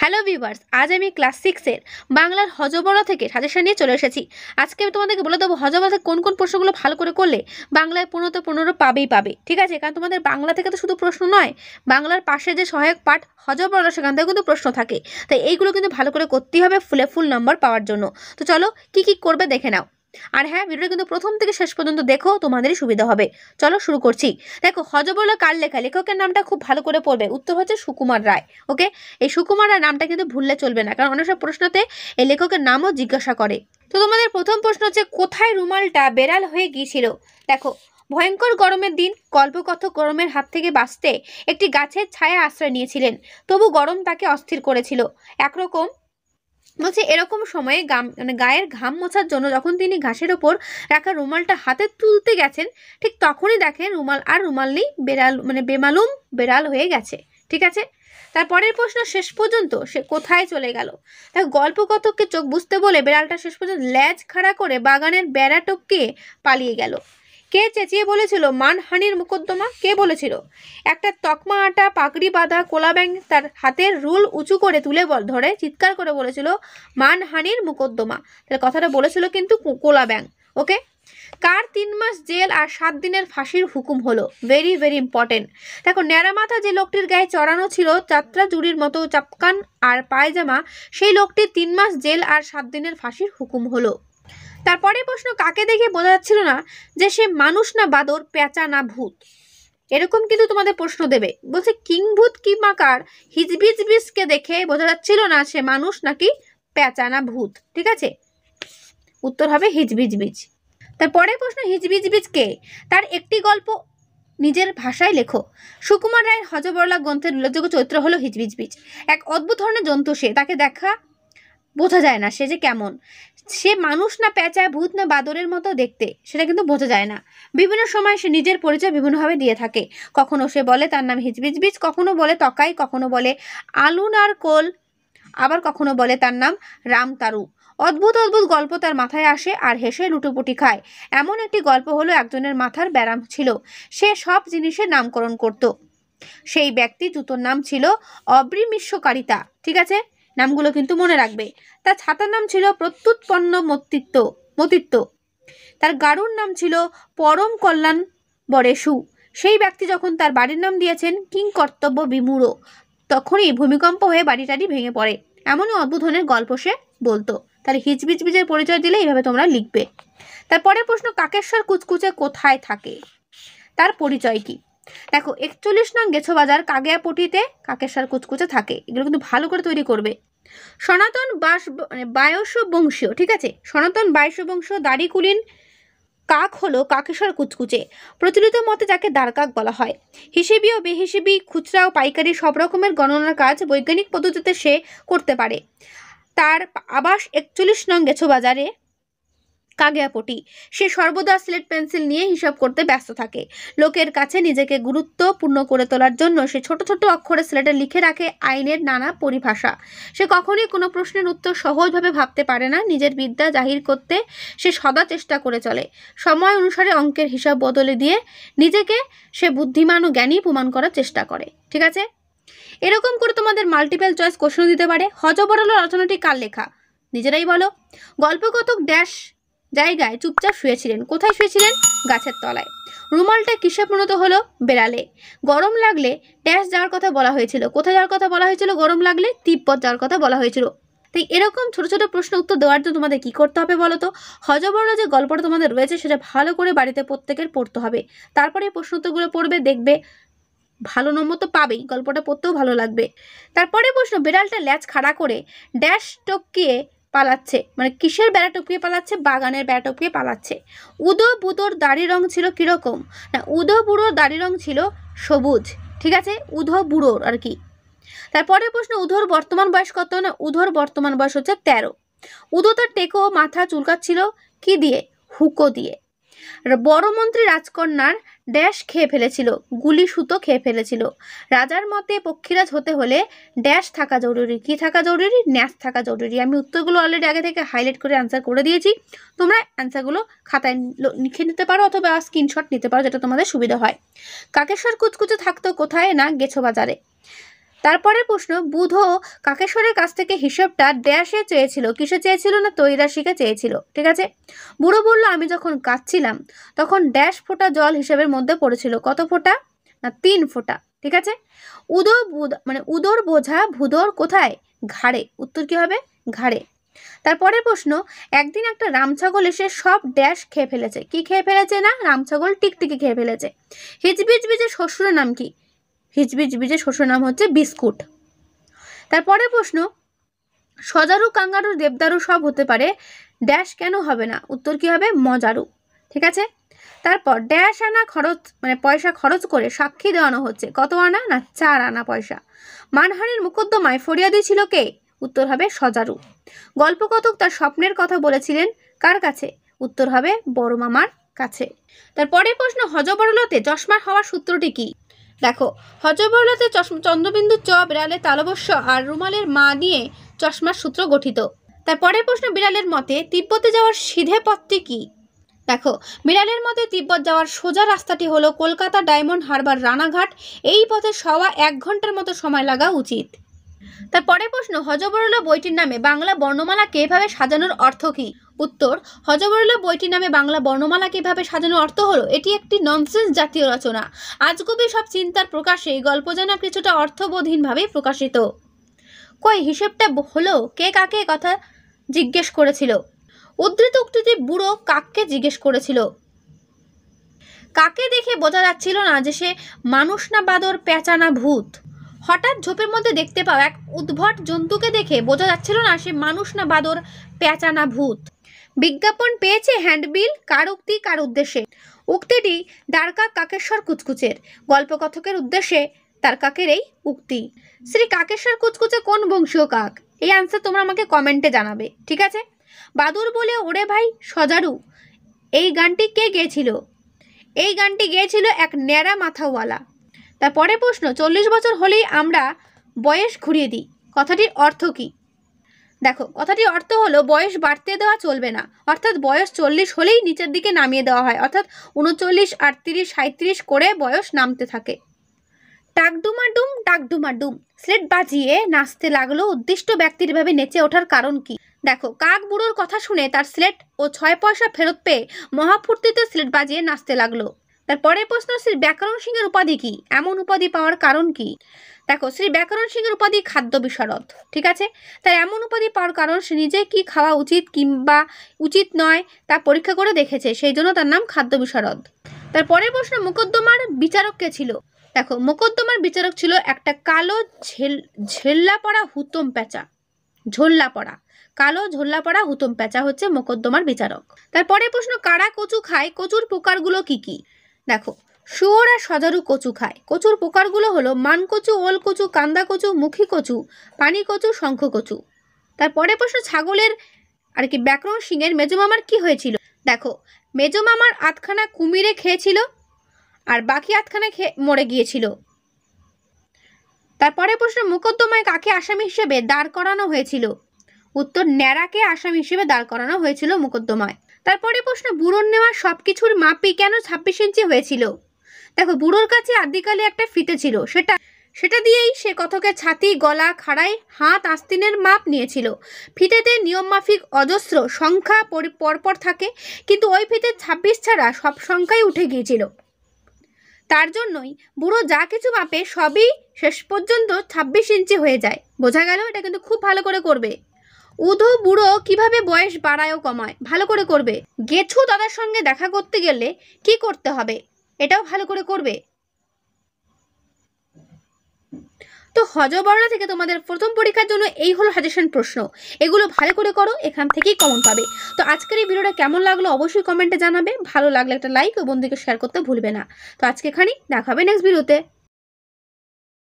hello viewers আজ আমি class সিক্সের বাংলার হজবড়া থেকে সাজেশন নিয়ে চলে এসেছি আজকে আমি তোমাদেরকে বলে দেবো হজবড়া থেকে কোন কোন প্রশ্নগুলো ভালো করে করলে বাংলায় পনেরোতে পনেরো পাবেই পাবে ঠিক আছে কারণ তোমাদের বাংলা থেকে তো শুধু প্রশ্ন নয় বাংলার পাশে যে সহায়ক পাঠ হজবড়া সেখান থেকে কিন্তু প্রশ্ন থাকে তাই এইগুলো কিন্তু ভালো করে করতেই হবে ফুলে ফুল নম্বর পাওয়ার জন্য তো চলো কি কি করবে দেখে নাও আর হ্যাঁ ভিডিওটা কিন্তু প্রথম থেকে শেষ পর্যন্ত দেখো তোমাদেরই সুবিধা হবে চলো শুরু করছি দেখো হজবলা কার লেখা লেখকের নামটা খুব ভালো করে পড়বে উত্তর হচ্ছে সুকুমার রায় ওকে এই সুকুমার রায় নামটা কিন্তু ভুললে চলবে না কারণ অনেক সব প্রশ্নতে এই লেখকের নামও জিজ্ঞাসা করে তো তোমাদের প্রথম প্রশ্ন হচ্ছে কোথায় রুমালটা বেড়াল হয়ে গিয়েছিল দেখো ভয়ঙ্কর গরমের দিন কল্পকথক গরমের হাত থেকে বাঁচতে একটি গাছের ছায়া আশ্রয় নিয়েছিলেন তবু গরম তাকে অস্থির করেছিল একরকম বলছে এরকম সময়ে গাম মানে গায়ের ঘাম মোছার জন্য যখন তিনি ঘাসের ওপর রাখা রুমালটা হাতে তুলতে গেছেন ঠিক তখনই দেখেন রুমাল আর রুমাল নেই বেড়াল মানে বেমালুম বেড়াল হয়ে গেছে ঠিক আছে তারপরের প্রশ্ন শেষ পর্যন্ত সে কোথায় চলে গেল তা গল্প কতককে চোখ বুঝতে বলে বেড়ালটা শেষ পর্যন্ত ল্যাজ খাড়া করে বাগানের বেড়া পালিয়ে গেল কে চেঁচিয়ে বলেছিল মানহানির মুকদ্দমা কে বলেছিল একটা তকমা আটা পাকড়ি বাঁধা কোলা ব্যাং তার হাতের রুল উঁচু করে তুলে ধরে চিৎকার করে বলেছিল মানহানির মুকদ্দমা তাহলে কথাটা বলেছিল কিন্তু কোলা ব্যাং ওকে কার তিন মাস জেল আর সাত দিনের ফাঁসির হুকুম হলো ভেরি ভেরি ইম্পর্টেন্ট দেখো ন্যাড়ামাথা মাথা যে লোকটির গায়ে চড়ানো ছিল যাত্রা জুড়ির মতো চাপকান আর পায়জামা সেই লোকটির তিন মাস জেল আর সাত দিনের ফাঁসির হুকুম হলো তারপরে প্রশ্ন কাকে দেখে বোঝা যাচ্ছিল না যে সে মানুষ না বাদর পেঁচা না ভূত এরকম কিন্তু তোমাদের প্রশ্ন দেবে বলছে কিংভূত কি মাকার হিজবিজবিজকে দেখে বোঝা যাচ্ছিল না সে মানুষ নাকি পেঁচা না ভূত ঠিক আছে উত্তর হবে হিজবিজবিজ তারপরে প্রশ্ন হিজবিজবিজকে তার একটি গল্প নিজের ভাষায় লেখো সুকুমার রায়ের হজবরলা গ্রন্থের উল্লেখযোগ্য চরিত্র হলো হিজবিজবিজ এক অদ্ভুত ধরনের জন্তু সে তাকে দেখা বোঝা যায় না সে যে কেমন সে মানুষ না পেঁচায় ভূত না বাদরের মতো দেখতে সেটা কিন্তু বোঝা যায় না বিভিন্ন সময় সে নিজের পরিচয় বিভিন্নভাবে দিয়ে থাকে কখনো সে বলে তার নাম হিজবিজবিজ কখনো বলে তকাই কখনো বলে আলুন আর কোল আবার কখনো বলে তার নাম রামতারু অদ্ভুত অদ্ভুত গল্প তার মাথায় আসে আর হেসে লুটোপুটি খায় এমন একটি গল্প হলো একজনের মাথার ব্যারাম ছিল সে সব জিনিসের নামকরণ করত সেই ব্যক্তি জুতোর নাম ছিল অবৃমিষ্যকারিতা ঠিক আছে নামগুলো কিন্তু মনে রাখবে তার ছাতার নাম ছিল প্রত্যুৎপন্ন মতিত্ব মতিত্ব তার গারুর নাম ছিল পরম কল্যাণ বরেশু সেই ব্যক্তি যখন তার বাড়ির নাম দিয়েছেন কিং কর্তব্য বিমূঢ় তখনই ভূমিকম্প হয়ে বাড়িটারি ভেঙে পড়ে এমনই অদ্ভুত ধরনের গল্প সে বলতো তার হিচবিচবিচের পরিচয় দিলে এইভাবে তোমরা লিখবে তারপরে প্রশ্ন কাকেশ্বর কুচকুচে কোথায় থাকে তার পরিচয় কি দেখো একচল্লিশ নং গেছো বাজার কাগেয়া পটিতে কাকের কুচকুচে থাকে এগুলো কিন্তু ভালো করে তৈরি করবে সনাতন বাস মানে বায়স বংশীয় ঠিক আছে সনাতন বাইশ বংশীয় কুলিন কাক হলো কাকেশ্বর কুচকুচে প্রচলিত মতে যাকে দ্বারকাক বলা হয় হিসেবি ও বেহিসেবি খুচরা ও পাইকারি সব রকমের গণনার কাজ বৈজ্ঞানিক পদ্ধতিতে সে করতে পারে তার আবাস একচল্লিশ নং গেছো বাজারে কাগেয়াপটি সে সর্বদা স্লেট পেন্সিল নিয়ে হিসাব করতে ব্যস্ত থাকে লোকের কাছে নিজেকে গুরুত্বপূর্ণ করে তোলার জন্য সে ছোট ছোট অক্ষরে স্লেটে লিখে রাখে আইনের নানা পরিভাষা সে কখনোই কোনো প্রশ্নের উত্তর সহজভাবে ভাবতে পারে না নিজের বিদ্যা জাহির করতে সে সদা চেষ্টা করে চলে সময় অনুসারে অঙ্কের হিসাব বদলে দিয়ে নিজেকে সে বুদ্ধিমান ও জ্ঞানী প্রমাণ করার চেষ্টা করে ঠিক আছে এরকম করে তোমাদের মাল্টিপেল চয়েস কোশ্চেন দিতে পারে হজবরল রচনাটি কার লেখা নিজেরাই বলো গল্পকথক ড্যাশ জায়গায় চুপচাপ শুয়েছিলেন কোথায় শুয়েছিলেন গাছের তলায় রুমালটা কিসে পরিণত হলো বেড়ালে গরম লাগলে ড্যাশ যাওয়ার কথা বলা হয়েছিল কোথায় যাওয়ার কথা বলা হয়েছিল গরম লাগলে তিব্বত যাওয়ার কথা বলা হয়েছিল তাই এরকম ছোট ছোট প্রশ্ন উত্তর দেওয়ার জন্য তোমাদের কি করতে হবে বলো তো হজবর্ণ যে গল্পটা তোমাদের রয়েছে সেটা ভালো করে বাড়িতে প্রত্যেকের পড়তে হবে তারপরে প্রশ্ন উত্তরগুলো পড়বে দেখবে ভালো নম্বর তো পাবেই গল্পটা পড়তেও ভালো লাগবে তারপরে প্রশ্ন বিড়ালটা ল্যাচ খাড়া করে ড্যাশ টপকিয়ে পালাচ্ছে মানে কিসের বেড়া টুকিয়ে পালাচ্ছে বাগানের বেড়া টুকিয়ে পালাচ্ছে উদো বুদোর দাড়ি রং ছিল কীরকম না উদো বুড়োর দাড়ি রং ছিল সবুজ ঠিক আছে উধো বুড়োর আর কি তারপরের প্রশ্ন উধোর বর্তমান বয়স কত না উধোর বর্তমান বয়স হচ্ছে তেরো উদো তার টেকো মাথা চুলকাচ্ছিল কি দিয়ে হুকো দিয়ে বড় মন্ত্রী রাজকন্যার ড্যাশ খেয়ে ফেলেছিল গুলি সুতো খেয়ে ফেলেছিল রাজার মতে পক্ষীরাজ হতে হলে ড্যাশ থাকা জরুরি কি থাকা জরুরি ন্যাস থাকা জরুরি আমি উত্তরগুলো অলরেডি আগে থেকে হাইলাইট করে অ্যান্সার করে দিয়েছি তোমরা অ্যান্সারগুলো খাতায় লিখে নিতে পারো অথবা স্ক্রিনশট নিতে পারো যেটা তোমাদের সুবিধা হয় কাকেশ্বর কুচকুচে থাকতো কোথায় না গেছো বাজারে তারপরের প্রশ্ন বুধ কাকেশ্বরের কাছ থেকে হিসেবটা ড্যাশে চেয়েছিল কিসে চেয়েছিল না তৈরাশিকে চেয়েছিল ঠিক আছে বুড়ো বলল আমি যখন কাঁদছিলাম তখন ড্যাশ ফোঁটা জল হিসেবের মধ্যে পড়েছিল কত ফোঁটা না তিন ফোঁটা ঠিক আছে উদো মানে উদর বোঝা ভুদর কোথায় ঘাড়ে উত্তর কি হবে ঘাড়ে তারপরে প্রশ্ন একদিন একটা রামছাগল এসে সব ড্যাশ খেয়ে ফেলেছে কি খেয়ে ফেলেছে না রামছাগল টিকটিকি খেয়ে ফেলেছে হিচবিচবিচের শ্বশুরের নাম কি হিচবিচবিচে শস্যের নাম হচ্ছে বিস্কুট তারপরে প্রশ্ন সজারু কাঙ্গারু দেবদারু সব হতে পারে ড্যাশ কেন হবে না উত্তর কি হবে মজারু ঠিক আছে তারপর ড্যাশ আনা খরচ মানে পয়সা খরচ করে সাক্ষী দেওয়ানো হচ্ছে কত আনা না চার আনা পয়সা মানহানির মুকদ্দমায় ফরিয়া দিয়েছিল কে উত্তর হবে সজারু গল্পকথক তার স্বপ্নের কথা বলেছিলেন কার কাছে উত্তর হবে বড় মামার কাছে তার পরের প্রশ্ন হজবরলতে চশমার হওয়ার সূত্রটি কী দেখো হজবরলাতে চশমা চন্দ্রবিন্দু চ বিড়ালে তালবস্য আর রুমালের মা নিয়ে চশমার সূত্র গঠিত তার পরের প্রশ্ন বিড়ালের মতে তিব্বতে যাওয়ার সিধে পথটি কী দেখো বিড়ালের মতে তিব্বত যাওয়ার সোজা রাস্তাটি হলো কলকাতা ডায়মন্ড হারবার রানাঘাট এই পথে সওয়া এক ঘন্টার মতো সময় লাগা উচিত তার পরের প্রশ্ন হজবরল বইটির নামে বাংলা বর্ণমালা কেভাবে সাজানোর অর্থ কী উত্তর হজবরল বইটির নামে বাংলা বর্ণমালা কিভাবে সাজানোর অর্থ হলো এটি একটি ননসেন্স জাতীয় রচনা আজগুবি সব চিন্তার প্রকাশে গল্প যেন কিছুটা অর্থবোধীনভাবে প্রকাশিত কই হিসেবটা হলো কে কাকে কথা জিজ্ঞেস করেছিল উদ্ধৃত উক্তিটি বুড়ো কাককে জিজ্ঞেস করেছিল কাকে দেখে বোঝা যাচ্ছিল না যে সে মানুষ না বাদর পেঁচা না ভূত হঠাৎ ঝোপের মধ্যে দেখতে পাও এক উদ্ভট জন্তুকে দেখে বোঝা যাচ্ছিল না সে মানুষ না বাদর পেঁচানা ভূত বিজ্ঞাপন পেয়েছে হ্যান্ডবিল কার উক্তি কার উদ্দেশ্যে উক্তিটি দ্বারকা কাকেশ্বর কুচকুচের গল্পকথকের উদ্দেশ্যে তার কাকের এই উক্তি শ্রী কাকেশ্বর কুচকুচে কোন বংশীয় কাক এই আনসার তোমরা আমাকে কমেন্টে জানাবে ঠিক আছে বাদুর বলে ওরে ভাই সজারু এই গানটি কে গেয়েছিল এই গানটি গেয়েছিল এক ন্যাড়া মাথাওয়ালা তার পরের প্রশ্ন চল্লিশ বছর হলেই আমরা বয়স ঘুরিয়ে দিই কথাটির অর্থ কী দেখো কথাটির অর্থ হলো বয়স বাড়তে দেওয়া চলবে না অর্থাৎ বয়স চল্লিশ হলেই নিচের দিকে নামিয়ে দেওয়া হয় অর্থাৎ উনচল্লিশ আটত্রিশ সাঁত্রিশ করে বয়স নামতে থাকে টাকডুমাডুম টাকডুমাডুম স্লেট বাজিয়ে নাচতে লাগলো উদ্দিষ্ট ব্যক্তির ভাবে নেচে ওঠার কারণ কি দেখো কাক বুড়োর কথা শুনে তার স্লেট ও ছয় পয়সা ফেরত পেয়ে মহাফূর্তিতে স্লেট বাজিয়ে নাচতে লাগলো তার পরের প্রশ্ন শ্রী ব্যাকরণ সিংহের উপাধি কি এমন উপাধি পাওয়ার কারণ কি দেখো শ্রী ব্যাকরণ সিংহের উপাধি খাদ্য বিশারদ ঠিক আছে তার এমন উপাধি পাওয়ার কারণ সে নিজে কি খাওয়া উচিত কিংবা উচিত নয় তা পরীক্ষা করে দেখেছে সেই জন্য তার নাম খাদ্য বিশারদ তার পরের প্রশ্ন মোকদ্দমার বিচারক কে ছিল দেখো মোকদ্দমার বিচারক ছিল একটা কালো ঝেল ঝেল্লা পড়া হুতম প্যাঁচা ঝোল্লা পড়া কালো ঝোল্লা পড়া হুতম প্যাঁচা হচ্ছে মোকদ্দমার বিচারক তারপরে প্রশ্ন কারা কচু খায় কচুর প্রকারগুলো কি কি দেখো শুয়োর আর সজারু কচু খায় কচুর প্রকারগুলো হলো মান কচু ওল কচু কান্দা কচু মুখী কচু পানি কচু শঙ্খ কচু তারপরে প্রশ্ন ছাগলের আর কি ব্যাকরণ সিংয়ের মেজমামার কি হয়েছিল দেখো মেজমামার আধখানা কুমিরে খেয়েছিল আর বাকি আধখানা খেয়ে মরে গিয়েছিল তারপরে প্রশ্ন মুকদ্দমায় কাকে আসামি হিসেবে দাঁড় করানো হয়েছিল উত্তর ন্যাড়াকে আসামি হিসেবে দাঁড় করানো হয়েছিল মুকদ্দমায় তারপরে প্রশ্ন বুড়োর নেওয়া সব কিছুর মাপই কেন ছাব্বিশ ইঞ্চি হয়েছিল দেখো বুড়োর কাছে আদিকালে একটা ফিতে ছিল সেটা সেটা দিয়েই সে কথকের ছাতি গলা খাড়াই হাত আস্তিনের মাপ নিয়েছিল ফিতেতে নিয়মমাফিক অজস্র সংখ্যা পরপর থাকে কিন্তু ওই ফিতে ছাব্বিশ ছাড়া সব সংখ্যাই উঠে গিয়েছিল তার জন্যই বুড়ো যা কিছু মাপে সবই শেষ পর্যন্ত ছাব্বিশ ইঞ্চি হয়ে যায় বোঝা গেল এটা কিন্তু খুব ভালো করে করবে উধো বুড়ো কিভাবে বয়স বাড়ায় ও কমায় ভালো করে করবে গেছু দাদার সঙ্গে দেখা করতে গেলে কি করতে হবে এটাও ভালো করে করবে তো হজবরলা থেকে তোমাদের প্রথম পরীক্ষার জন্য এই হলো সাজেশন প্রশ্ন এগুলো ভালো করে করো এখান থেকেই কমন পাবে তো আজকের এই ভিডিওটা কেমন লাগলো অবশ্যই কমেন্টে জানাবে ভালো লাগলে একটা লাইক ও বন্ধুকে শেয়ার করতে ভুলবে না তো আজকে এখানেই দেখাবে নেক্সট ভিডিওতে